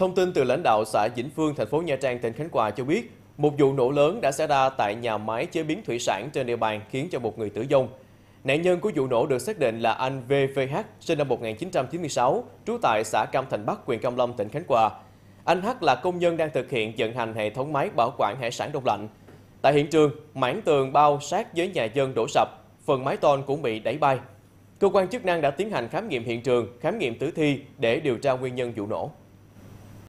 Thông tin từ lãnh đạo xã Vĩnh Phương, thành phố Nha Trang, tỉnh Khánh Hòa cho biết, một vụ nổ lớn đã xảy ra tại nhà máy chế biến thủy sản trên địa bàn khiến cho một người tử vong. Nạn nhân của vụ nổ được xác định là anh VVH, sinh năm 1996, trú tại xã Cam Thành Bắc, huyện Cam Lâm, tỉnh Khánh Hòa. Anh H là công nhân đang thực hiện vận hành hệ thống máy bảo quản hải sản đông lạnh. Tại hiện trường, mảng tường bao sát với nhà dân đổ sập, phần mái tôn cũng bị đẩy bay. Cơ quan chức năng đã tiến hành khám nghiệm hiện trường, khám nghiệm tử thi để điều tra nguyên nhân vụ nổ.